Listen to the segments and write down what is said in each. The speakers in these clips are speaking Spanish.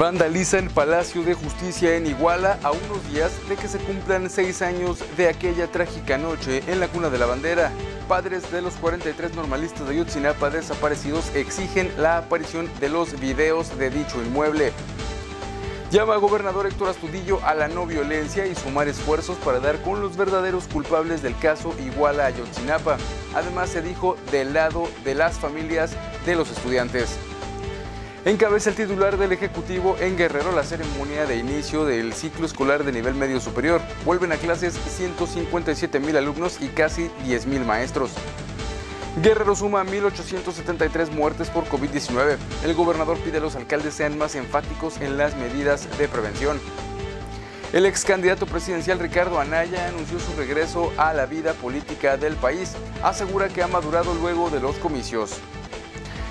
Vandalizan Palacio de Justicia en Iguala a unos días de que se cumplan seis años de aquella trágica noche en la cuna de la bandera. Padres de los 43 normalistas de Yotzinapa desaparecidos exigen la aparición de los videos de dicho inmueble. Llama al gobernador Héctor Astudillo a la no violencia y sumar esfuerzos para dar con los verdaderos culpables del caso Iguala a Además se dijo del lado de las familias de los estudiantes encabeza el titular del Ejecutivo en Guerrero la ceremonia de inicio del ciclo escolar de nivel medio superior. Vuelven a clases 157 mil alumnos y casi 10 mil maestros. Guerrero suma 1.873 muertes por COVID-19. El gobernador pide a los alcaldes sean más enfáticos en las medidas de prevención. El ex candidato presidencial Ricardo Anaya anunció su regreso a la vida política del país. Asegura que ha madurado luego de los comicios.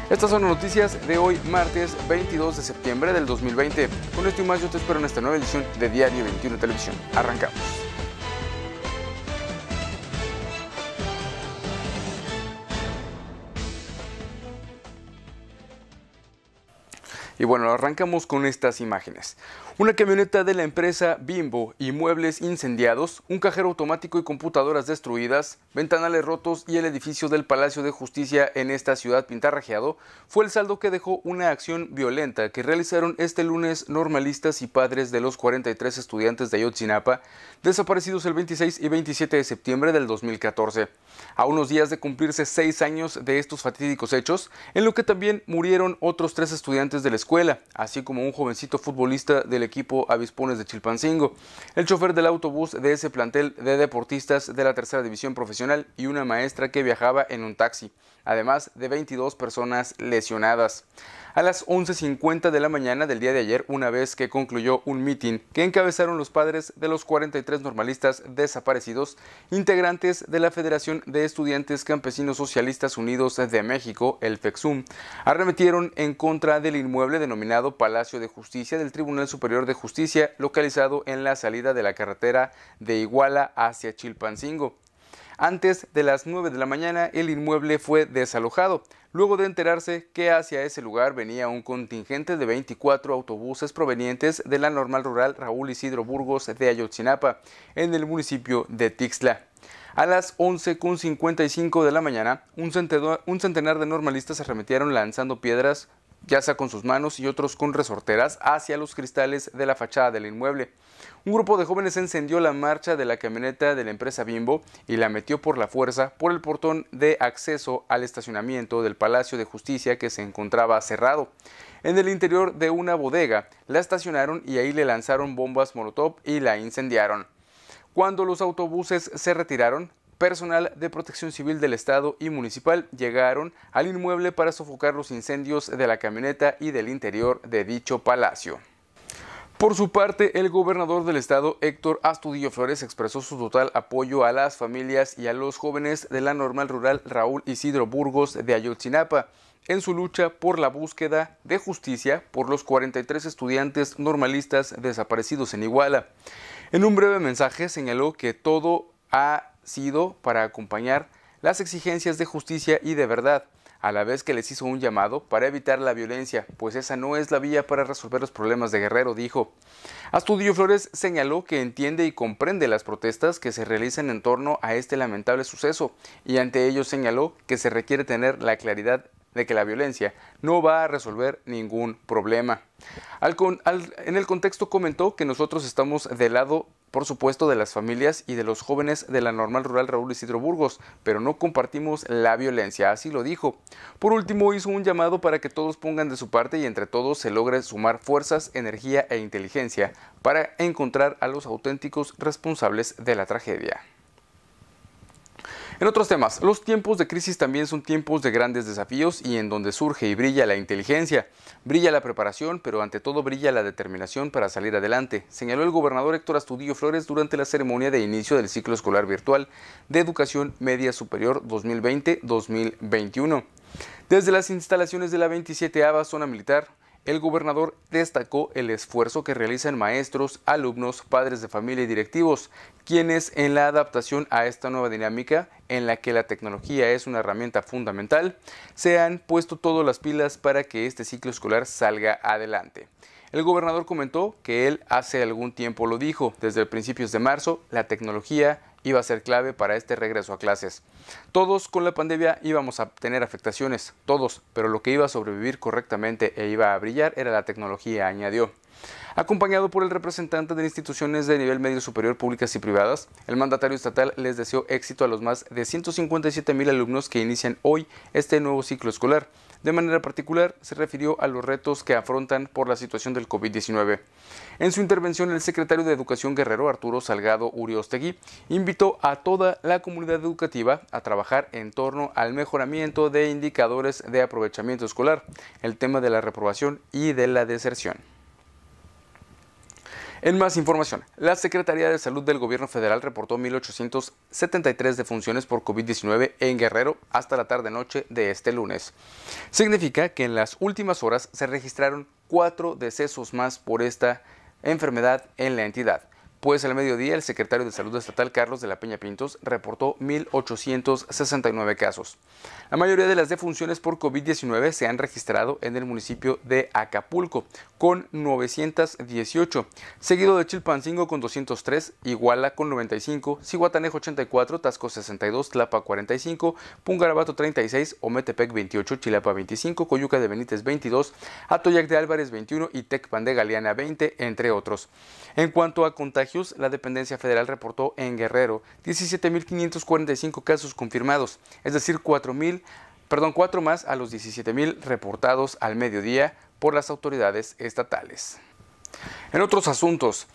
Estas son las noticias de hoy, martes 22 de septiembre del 2020. Con esto y más, yo te espero en esta nueva edición de Diario 21 Televisión. Arrancamos. Y bueno, arrancamos con estas imágenes. Una camioneta de la empresa Bimbo, y muebles incendiados, un cajero automático y computadoras destruidas, ventanales rotos y el edificio del Palacio de Justicia en esta ciudad pintarrajeado fue el saldo que dejó una acción violenta que realizaron este lunes normalistas y padres de los 43 estudiantes de Ayotzinapa desaparecidos el 26 y 27 de septiembre del 2014. A unos días de cumplirse seis años de estos fatídicos hechos, en lo que también murieron otros tres estudiantes de la escuela escuela, así como un jovencito futbolista del equipo Avispones de Chilpancingo, el chofer del autobús de ese plantel de deportistas de la tercera división profesional y una maestra que viajaba en un taxi, además de 22 personas lesionadas. A las 11.50 de la mañana del día de ayer, una vez que concluyó un mitin que encabezaron los padres de los 43 normalistas desaparecidos, integrantes de la Federación de Estudiantes Campesinos Socialistas Unidos de México, el FEXUM, arremetieron en contra del inmueble denominado Palacio de Justicia del Tribunal Superior de Justicia, localizado en la salida de la carretera de Iguala hacia Chilpancingo. Antes de las 9 de la mañana el inmueble fue desalojado, luego de enterarse que hacia ese lugar venía un contingente de 24 autobuses provenientes de la normal rural Raúl Isidro Burgos de Ayotzinapa, en el municipio de Tixla. A las 11.55 de la mañana, un centenar de normalistas se arremetieron lanzando piedras, ya sea con sus manos y otros con resorteras, hacia los cristales de la fachada del inmueble. Un grupo de jóvenes encendió la marcha de la camioneta de la empresa Bimbo y la metió por la fuerza por el portón de acceso al estacionamiento del Palacio de Justicia que se encontraba cerrado. En el interior de una bodega la estacionaron y ahí le lanzaron bombas Molotov y la incendiaron. Cuando los autobuses se retiraron, personal de protección civil del Estado y municipal llegaron al inmueble para sofocar los incendios de la camioneta y del interior de dicho palacio. Por su parte, el gobernador del estado, Héctor Astudillo Flores, expresó su total apoyo a las familias y a los jóvenes de la normal rural Raúl Isidro Burgos de Ayotzinapa en su lucha por la búsqueda de justicia por los 43 estudiantes normalistas desaparecidos en Iguala. En un breve mensaje señaló que todo ha sido para acompañar las exigencias de justicia y de verdad, a la vez que les hizo un llamado para evitar la violencia, pues esa no es la vía para resolver los problemas de Guerrero, dijo. Astudio Flores señaló que entiende y comprende las protestas que se realizan en torno a este lamentable suceso y ante ello señaló que se requiere tener la claridad de que la violencia no va a resolver ningún problema. en el contexto comentó que nosotros estamos del lado por supuesto, de las familias y de los jóvenes de la normal rural Raúl Isidro Burgos, pero no compartimos la violencia, así lo dijo. Por último, hizo un llamado para que todos pongan de su parte y entre todos se logre sumar fuerzas, energía e inteligencia para encontrar a los auténticos responsables de la tragedia. En otros temas, los tiempos de crisis también son tiempos de grandes desafíos y en donde surge y brilla la inteligencia, brilla la preparación, pero ante todo brilla la determinación para salir adelante, señaló el gobernador Héctor Astudillo Flores durante la ceremonia de inicio del ciclo escolar virtual de educación media superior 2020-2021. Desde las instalaciones de la 27 ABA Zona Militar, el gobernador destacó el esfuerzo que realizan maestros, alumnos, padres de familia y directivos, quienes en la adaptación a esta nueva dinámica, en la que la tecnología es una herramienta fundamental, se han puesto todas las pilas para que este ciclo escolar salga adelante. El gobernador comentó que él hace algún tiempo lo dijo, desde principios de marzo, la tecnología iba a ser clave para este regreso a clases. Todos con la pandemia íbamos a tener afectaciones, todos, pero lo que iba a sobrevivir correctamente e iba a brillar era la tecnología, añadió. Acompañado por el representante de instituciones de nivel medio superior públicas y privadas, el mandatario estatal les deseó éxito a los más de 157 mil alumnos que inician hoy este nuevo ciclo escolar. De manera particular, se refirió a los retos que afrontan por la situación del COVID-19. En su intervención, el secretario de Educación Guerrero, Arturo Salgado Uriostegui, invitó a toda la comunidad educativa a trabajar en torno al mejoramiento de indicadores de aprovechamiento escolar, el tema de la reprobación y de la deserción. En más información, la Secretaría de Salud del Gobierno Federal reportó 1.873 defunciones por COVID-19 en Guerrero hasta la tarde-noche de este lunes. Significa que en las últimas horas se registraron cuatro decesos más por esta enfermedad en la entidad. Pues al mediodía, el secretario de Salud Estatal Carlos de la Peña Pintos reportó 1.869 casos. La mayoría de las defunciones por COVID-19 se han registrado en el municipio de Acapulco, con 918, seguido de Chilpancingo con 203, Iguala con 95, Cihuatanejo 84, Tasco 62, Tlapa 45, Pungarabato 36, Ometepec 28, Chilapa 25, Coyuca de Benítez 22, Atoyac de Álvarez 21 y Tecpan de Galeana 20, entre otros. En cuanto a contagios, la dependencia federal reportó en Guerrero 17.545 casos confirmados, es decir, mil, perdón, 4 más a los 17.000 reportados al mediodía por las autoridades estatales. En otros asuntos,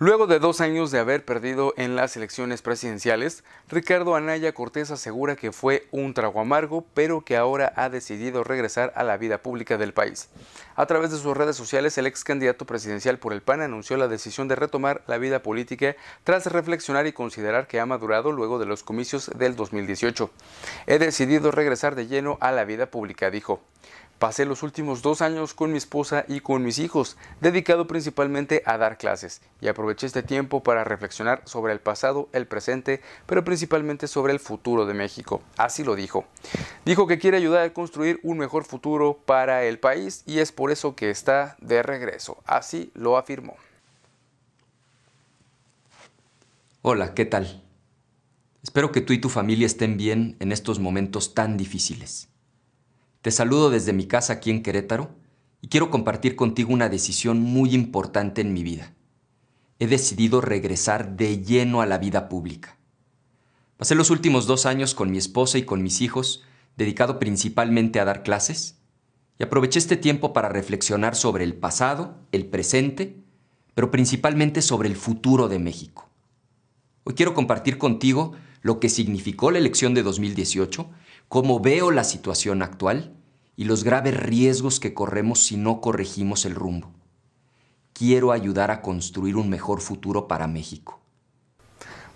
Luego de dos años de haber perdido en las elecciones presidenciales, Ricardo Anaya Cortés asegura que fue un trago amargo, pero que ahora ha decidido regresar a la vida pública del país. A través de sus redes sociales, el ex candidato presidencial por el PAN anunció la decisión de retomar la vida política tras reflexionar y considerar que ha madurado luego de los comicios del 2018. He decidido regresar de lleno a la vida pública, dijo. Pasé los últimos dos años con mi esposa y con mis hijos, dedicado principalmente a dar clases, y aproveché este tiempo para reflexionar sobre el pasado, el presente, pero principalmente sobre el futuro de México. Así lo dijo. Dijo que quiere ayudar a construir un mejor futuro para el país y es por eso que está de regreso. Así lo afirmó. Hola, ¿qué tal? Espero que tú y tu familia estén bien en estos momentos tan difíciles. Te saludo desde mi casa aquí en Querétaro y quiero compartir contigo una decisión muy importante en mi vida. He decidido regresar de lleno a la vida pública. Pasé los últimos dos años con mi esposa y con mis hijos, dedicado principalmente a dar clases, y aproveché este tiempo para reflexionar sobre el pasado, el presente, pero principalmente sobre el futuro de México. Hoy quiero compartir contigo lo que significó la elección de 2018, cómo veo la situación actual y los graves riesgos que corremos si no corregimos el rumbo. Quiero ayudar a construir un mejor futuro para México.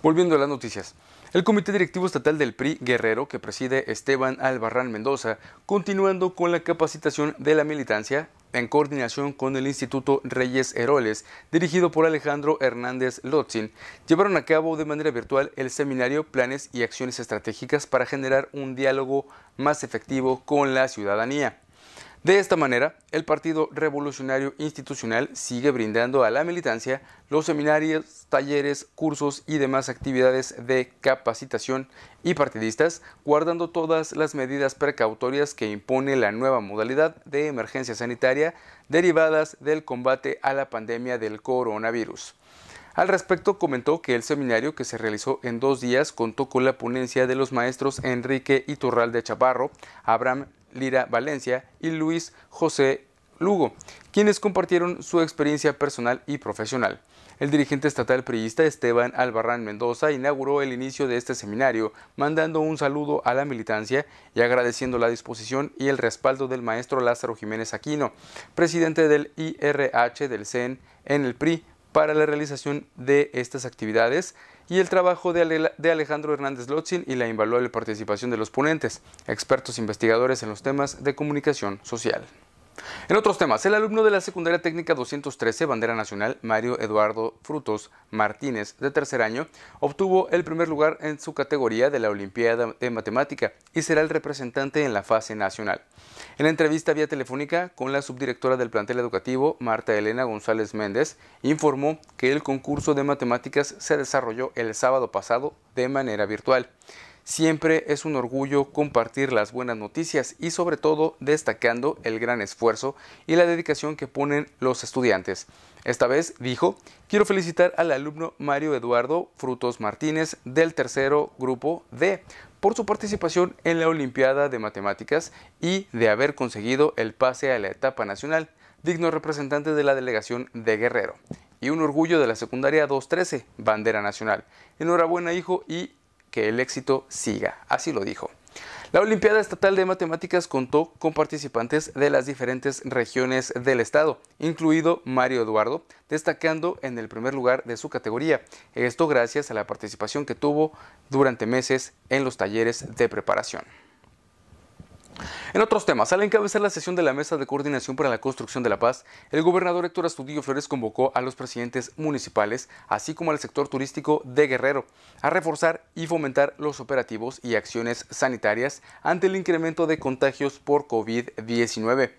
Volviendo a las noticias. El Comité Directivo Estatal del PRI Guerrero, que preside Esteban Albarrán Mendoza, continuando con la capacitación de la militancia en coordinación con el Instituto Reyes Heroles, dirigido por Alejandro Hernández Lotzin, llevaron a cabo de manera virtual el seminario Planes y Acciones Estratégicas para generar un diálogo más efectivo con la ciudadanía. De esta manera, el Partido Revolucionario Institucional sigue brindando a la militancia los seminarios, talleres, cursos y demás actividades de capacitación y partidistas, guardando todas las medidas precautorias que impone la nueva modalidad de emergencia sanitaria derivadas del combate a la pandemia del coronavirus. Al respecto comentó que el seminario que se realizó en dos días contó con la ponencia de los maestros Enrique de Chaparro, Abraham Lira Valencia y Luis José Lugo, quienes compartieron su experiencia personal y profesional. El dirigente estatal priista Esteban Albarrán Mendoza inauguró el inicio de este seminario, mandando un saludo a la militancia y agradeciendo la disposición y el respaldo del maestro Lázaro Jiménez Aquino, presidente del IRH del CEN en el PRI, para la realización de estas actividades y el trabajo de Alejandro Hernández Lotzin y la invaluable participación de los ponentes, expertos investigadores en los temas de comunicación social. En otros temas, el alumno de la Secundaria Técnica 213 Bandera Nacional, Mario Eduardo Frutos Martínez, de tercer año, obtuvo el primer lugar en su categoría de la Olimpiada de Matemática y será el representante en la fase nacional. En entrevista vía telefónica con la subdirectora del plantel educativo, Marta Elena González Méndez, informó que el concurso de matemáticas se desarrolló el sábado pasado de manera virtual. Siempre es un orgullo compartir las buenas noticias y sobre todo destacando el gran esfuerzo y la dedicación que ponen los estudiantes. Esta vez dijo, quiero felicitar al alumno Mario Eduardo Frutos Martínez del tercero grupo D por su participación en la Olimpiada de Matemáticas y de haber conseguido el pase a la etapa nacional, digno representante de la delegación de Guerrero. Y un orgullo de la secundaria 213, bandera nacional. Enhorabuena hijo y que el éxito siga. Así lo dijo. La Olimpiada Estatal de Matemáticas contó con participantes de las diferentes regiones del estado, incluido Mario Eduardo, destacando en el primer lugar de su categoría. Esto gracias a la participación que tuvo durante meses en los talleres de preparación. En otros temas, al encabezar la sesión de la Mesa de Coordinación para la Construcción de la Paz, el gobernador Héctor Astudillo Flores convocó a los presidentes municipales, así como al sector turístico de Guerrero, a reforzar y fomentar los operativos y acciones sanitarias ante el incremento de contagios por COVID-19.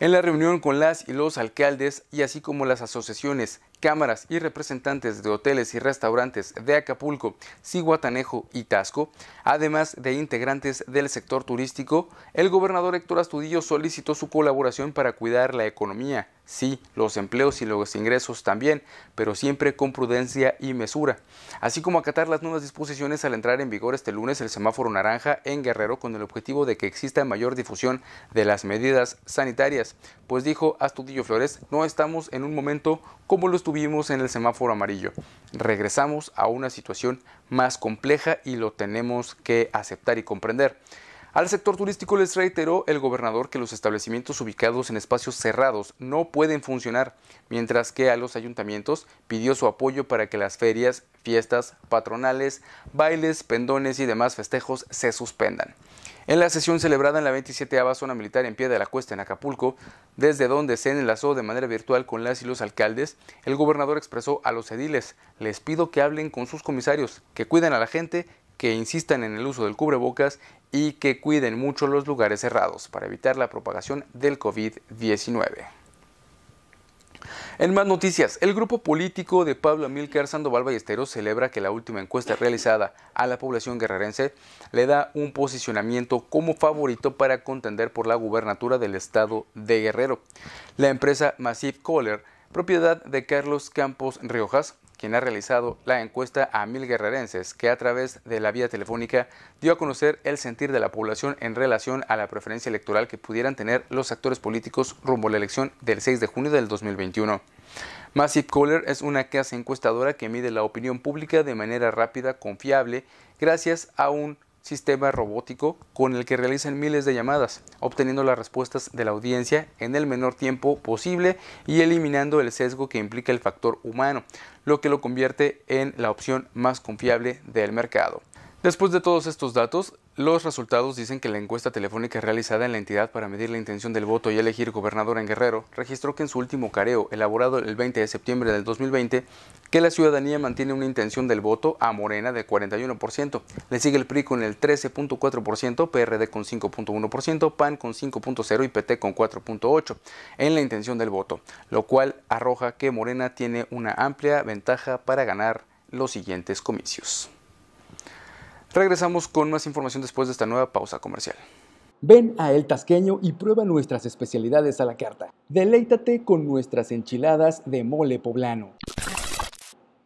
En la reunión con las y los alcaldes y así como las asociaciones, cámaras y representantes de hoteles y restaurantes de Acapulco, Ciguatanejo y Tasco, además de integrantes del sector turístico, el gobernador Héctor Astudillo solicitó su colaboración para cuidar la economía, sí, los empleos y los ingresos también, pero siempre con prudencia y mesura, así como acatar las nuevas disposiciones al entrar en vigor este lunes el semáforo naranja en Guerrero con el objetivo de que exista mayor difusión de las medidas sanitarias, pues dijo Astudillo Flores, no estamos en un momento como lo en el semáforo amarillo. Regresamos a una situación más compleja y lo tenemos que aceptar y comprender. Al sector turístico les reiteró el gobernador que los establecimientos ubicados en espacios cerrados no pueden funcionar, mientras que a los ayuntamientos pidió su apoyo para que las ferias, fiestas, patronales, bailes, pendones y demás festejos se suspendan. En la sesión celebrada en la 27 Zona Militar en Pie de la Cuesta, en Acapulco, desde donde se enlazó de manera virtual con las y los alcaldes, el gobernador expresó a los ediles, les pido que hablen con sus comisarios, que cuiden a la gente, que insistan en el uso del cubrebocas y que cuiden mucho los lugares cerrados para evitar la propagación del COVID-19. En más noticias, el grupo político de Pablo Amílcar Sandoval Ballesteros celebra que la última encuesta realizada a la población guerrerense le da un posicionamiento como favorito para contender por la gubernatura del estado de Guerrero. La empresa Massive Kohler, propiedad de Carlos Campos Riojas, quien ha realizado la encuesta a mil guerrerenses, que a través de la vía telefónica dio a conocer el sentir de la población en relación a la preferencia electoral que pudieran tener los actores políticos rumbo a la elección del 6 de junio del 2021. Massive Caller es una casa encuestadora que mide la opinión pública de manera rápida, confiable, gracias a un sistema robótico con el que realizan miles de llamadas, obteniendo las respuestas de la audiencia en el menor tiempo posible y eliminando el sesgo que implica el factor humano, lo que lo convierte en la opción más confiable del mercado. Después de todos estos datos, los resultados dicen que la encuesta telefónica realizada en la entidad para medir la intención del voto y elegir gobernador en Guerrero registró que en su último careo, elaborado el 20 de septiembre del 2020, que la ciudadanía mantiene una intención del voto a Morena de 41%, le sigue el PRI con el 13.4%, PRD con 5.1%, PAN con 5.0 y PT con 4.8 en la intención del voto, lo cual arroja que Morena tiene una amplia ventaja para ganar los siguientes comicios. Regresamos con más información después de esta nueva pausa comercial. Ven a El Tasqueño y prueba nuestras especialidades a la carta. Deleítate con nuestras enchiladas de mole poblano.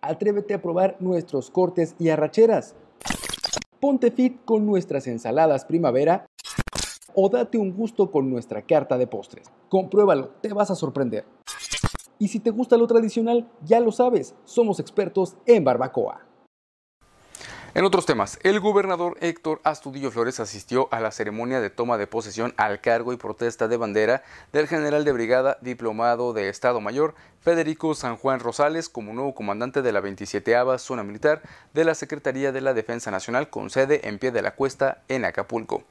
Atrévete a probar nuestros cortes y arracheras. Ponte fit con nuestras ensaladas primavera o date un gusto con nuestra carta de postres. Compruébalo, te vas a sorprender. Y si te gusta lo tradicional, ya lo sabes, somos expertos en barbacoa. En otros temas, el gobernador Héctor Astudillo Flores asistió a la ceremonia de toma de posesión al cargo y protesta de bandera del general de brigada diplomado de Estado Mayor Federico San Juan Rosales como nuevo comandante de la 27 Zona Militar de la Secretaría de la Defensa Nacional con sede en Pie de la Cuesta en Acapulco.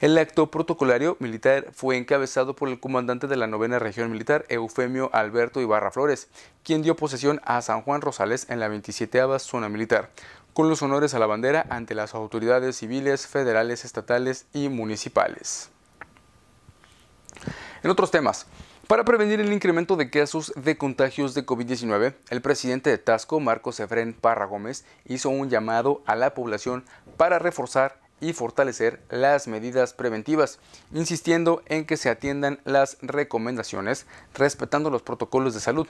El acto protocolario militar fue encabezado por el comandante de la novena región militar Eufemio Alberto Ibarra Flores, quien dio posesión a San Juan Rosales en la 27 Zona Militar con los honores a la bandera ante las autoridades civiles, federales, estatales y municipales. En otros temas, para prevenir el incremento de casos de contagios de COVID-19, el presidente de Tasco, Marcos Efrén Parra Gómez, hizo un llamado a la población para reforzar y fortalecer las medidas preventivas, insistiendo en que se atiendan las recomendaciones, respetando los protocolos de salud.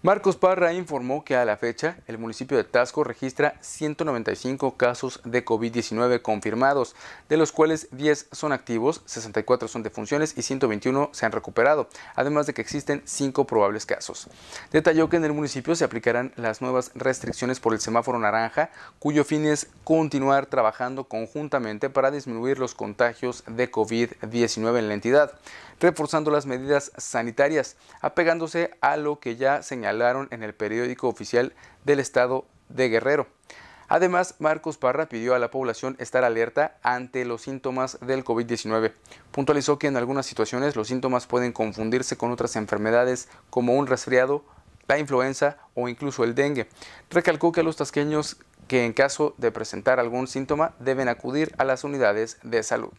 Marcos Parra informó que a la fecha el municipio de Tasco registra 195 casos de COVID-19 confirmados, de los cuales 10 son activos, 64 son defunciones y 121 se han recuperado, además de que existen 5 probables casos. Detalló que en el municipio se aplicarán las nuevas restricciones por el semáforo naranja, cuyo fin es continuar trabajando conjuntamente para disminuir los contagios de COVID-19 en la entidad reforzando las medidas sanitarias, apegándose a lo que ya señalaron en el periódico oficial del estado de Guerrero. Además, Marcos Parra pidió a la población estar alerta ante los síntomas del COVID-19. Puntualizó que en algunas situaciones los síntomas pueden confundirse con otras enfermedades como un resfriado, la influenza o incluso el dengue. Recalcó que los tasqueños que en caso de presentar algún síntoma deben acudir a las unidades de salud.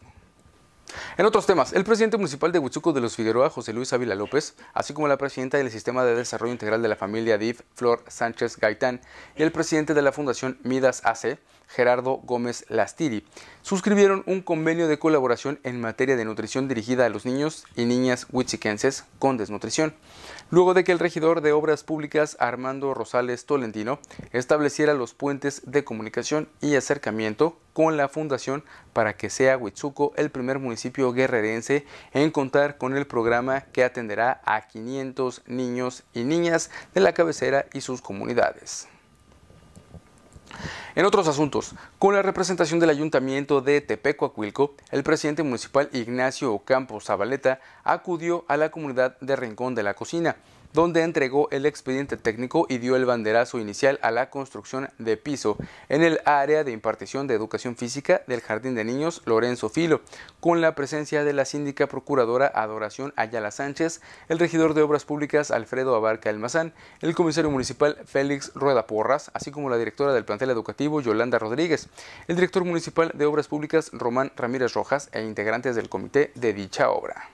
En otros temas, el presidente municipal de Huitzuco de los Figueroa, José Luis Ávila López, así como la presidenta del Sistema de Desarrollo Integral de la Familia DIF, Flor Sánchez Gaitán, y el presidente de la Fundación Midas ACE, Gerardo Gómez Lastiri, suscribieron un convenio de colaboración en materia de nutrición dirigida a los niños y niñas huichiquenses con desnutrición, luego de que el regidor de Obras Públicas Armando Rosales Tolentino estableciera los puentes de comunicación y acercamiento con la fundación para que sea Huichuco el primer municipio guerrerense en contar con el programa que atenderá a 500 niños y niñas de la cabecera y sus comunidades. En otros asuntos, con la representación del ayuntamiento de Tepecuacuilco, el presidente municipal Ignacio Ocampo Zabaleta acudió a la comunidad de Rincón de la Cocina donde entregó el expediente técnico y dio el banderazo inicial a la construcción de piso en el área de impartición de educación física del Jardín de Niños Lorenzo Filo, con la presencia de la síndica procuradora Adoración Ayala Sánchez, el regidor de Obras Públicas Alfredo Abarca Almazán, el comisario municipal Félix Rueda Porras, así como la directora del plantel educativo Yolanda Rodríguez, el director municipal de Obras Públicas Román Ramírez Rojas e integrantes del comité de dicha obra.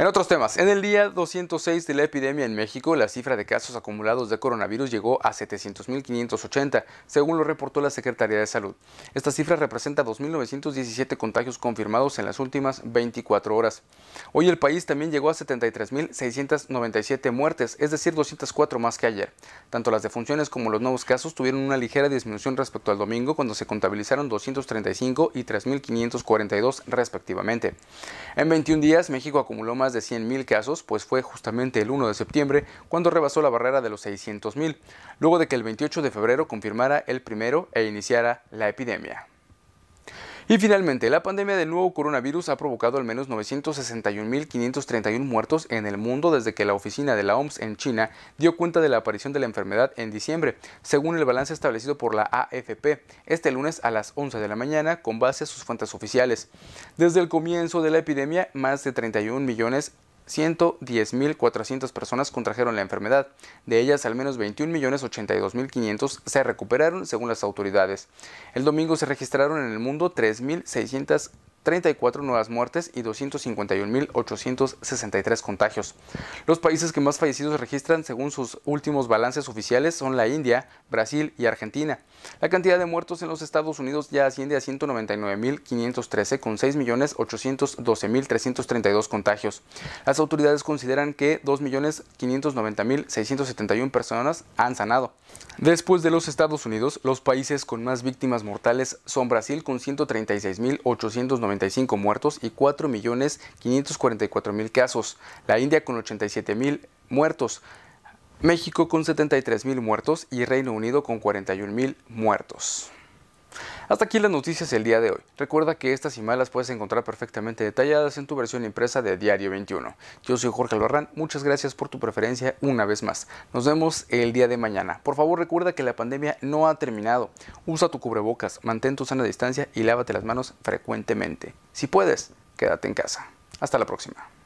En otros temas, en el día 206 de la epidemia en México, la cifra de casos acumulados de coronavirus llegó a 700.580, según lo reportó la Secretaría de Salud. Esta cifra representa 2.917 contagios confirmados en las últimas 24 horas. Hoy el país también llegó a 73.697 muertes, es decir, 204 más que ayer. Tanto las defunciones como los nuevos casos tuvieron una ligera disminución respecto al domingo, cuando se contabilizaron 235 y 3.542 respectivamente. En 21 días, México acumuló más de 100.000 casos, pues fue justamente el 1 de septiembre cuando rebasó la barrera de los 600.000, luego de que el 28 de febrero confirmara el primero e iniciara la epidemia. Y finalmente, la pandemia del nuevo coronavirus ha provocado al menos 961.531 muertos en el mundo desde que la oficina de la OMS en China dio cuenta de la aparición de la enfermedad en diciembre, según el balance establecido por la AFP, este lunes a las 11 de la mañana con base a sus fuentes oficiales. Desde el comienzo de la epidemia, más de 31 millones 110.400 personas contrajeron la enfermedad. De ellas, al menos 21.082.500 se recuperaron según las autoridades. El domingo se registraron en el mundo 3.600 34 nuevas muertes y 251.863 contagios. Los países que más fallecidos registran según sus últimos balances oficiales son la India, Brasil y Argentina. La cantidad de muertos en los Estados Unidos ya asciende a 199.513 con 6.812.332 contagios. Las autoridades consideran que 2.590.671 personas han sanado. Después de los Estados Unidos, los países con más víctimas mortales son Brasil con 136.890 muertos y 4.544.000 casos. La India con 87.000 muertos. México con 73.000 muertos y Reino Unido con 41.000 muertos. Hasta aquí las noticias del día de hoy. Recuerda que estas y más las puedes encontrar perfectamente detalladas en tu versión impresa de Diario 21. Yo soy Jorge Albarrán, muchas gracias por tu preferencia una vez más. Nos vemos el día de mañana. Por favor recuerda que la pandemia no ha terminado. Usa tu cubrebocas, mantén tu sana distancia y lávate las manos frecuentemente. Si puedes, quédate en casa. Hasta la próxima.